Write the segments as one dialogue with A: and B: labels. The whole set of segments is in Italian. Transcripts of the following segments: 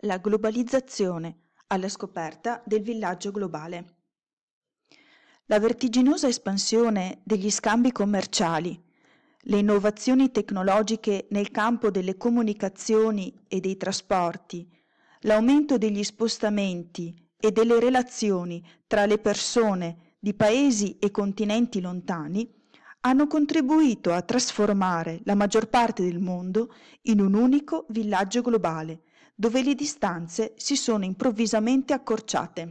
A: La globalizzazione, alla scoperta del villaggio globale. La vertiginosa espansione degli scambi commerciali, le innovazioni tecnologiche nel campo delle comunicazioni e dei trasporti, l'aumento degli spostamenti e delle relazioni tra le persone di paesi e continenti lontani hanno contribuito a trasformare la maggior parte del mondo in un unico villaggio globale, dove le distanze si sono improvvisamente accorciate.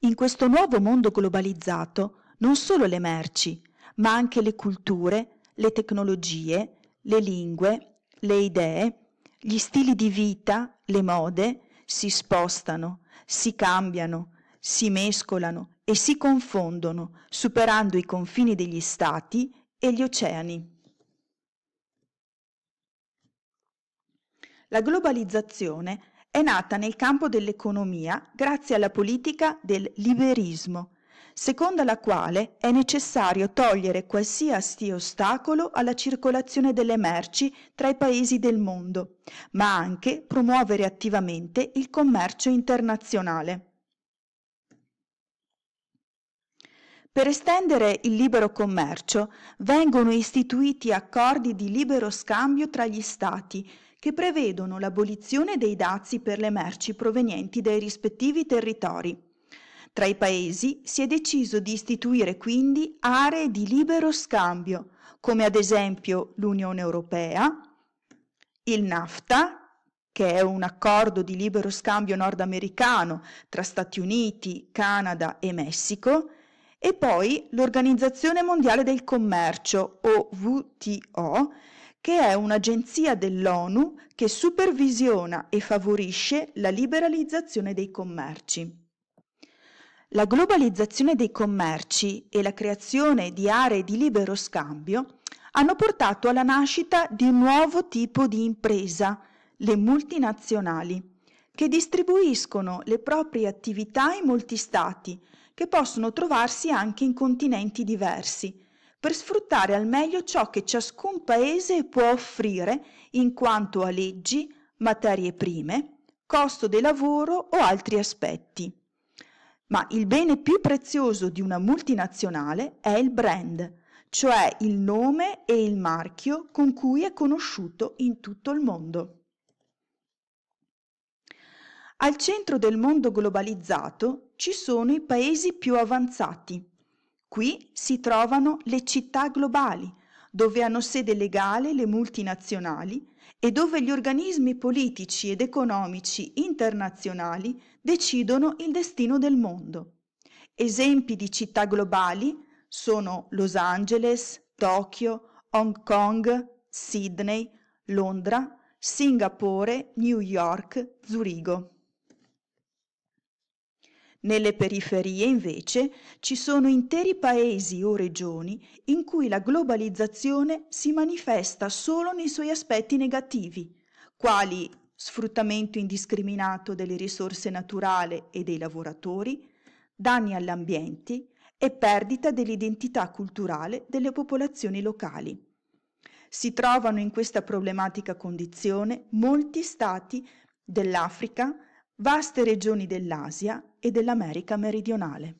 A: In questo nuovo mondo globalizzato non solo le merci, ma anche le culture, le tecnologie, le lingue, le idee, gli stili di vita, le mode si spostano, si cambiano, si mescolano e si confondono, superando i confini degli stati e gli oceani. La globalizzazione è nata nel campo dell'economia grazie alla politica del liberismo, secondo la quale è necessario togliere qualsiasi ostacolo alla circolazione delle merci tra i paesi del mondo, ma anche promuovere attivamente il commercio internazionale. Per estendere il libero commercio vengono istituiti accordi di libero scambio tra gli Stati che prevedono l'abolizione dei dazi per le merci provenienti dai rispettivi territori. Tra i paesi si è deciso di istituire quindi aree di libero scambio, come ad esempio l'Unione Europea, il NAFTA, che è un accordo di libero scambio nordamericano tra Stati Uniti, Canada e Messico, e poi l'Organizzazione Mondiale del Commercio, o WTO, che è un'agenzia dell'ONU che supervisiona e favorisce la liberalizzazione dei commerci. La globalizzazione dei commerci e la creazione di aree di libero scambio hanno portato alla nascita di un nuovo tipo di impresa, le multinazionali, che distribuiscono le proprie attività in molti stati, che possono trovarsi anche in continenti diversi, per sfruttare al meglio ciò che ciascun paese può offrire in quanto a leggi, materie prime, costo del lavoro o altri aspetti. Ma il bene più prezioso di una multinazionale è il brand, cioè il nome e il marchio con cui è conosciuto in tutto il mondo. Al centro del mondo globalizzato ci sono i paesi più avanzati. Qui si trovano le città globali, dove hanno sede legale le multinazionali e dove gli organismi politici ed economici internazionali decidono il destino del mondo. Esempi di città globali sono Los Angeles, Tokyo, Hong Kong, Sydney, Londra, Singapore, New York, Zurigo. Nelle periferie, invece, ci sono interi paesi o regioni in cui la globalizzazione si manifesta solo nei suoi aspetti negativi, quali sfruttamento indiscriminato delle risorse naturali e dei lavoratori, danni all'ambiente e perdita dell'identità culturale delle popolazioni locali. Si trovano in questa problematica condizione molti stati dell'Africa, vaste regioni dell'Asia e dell'America meridionale.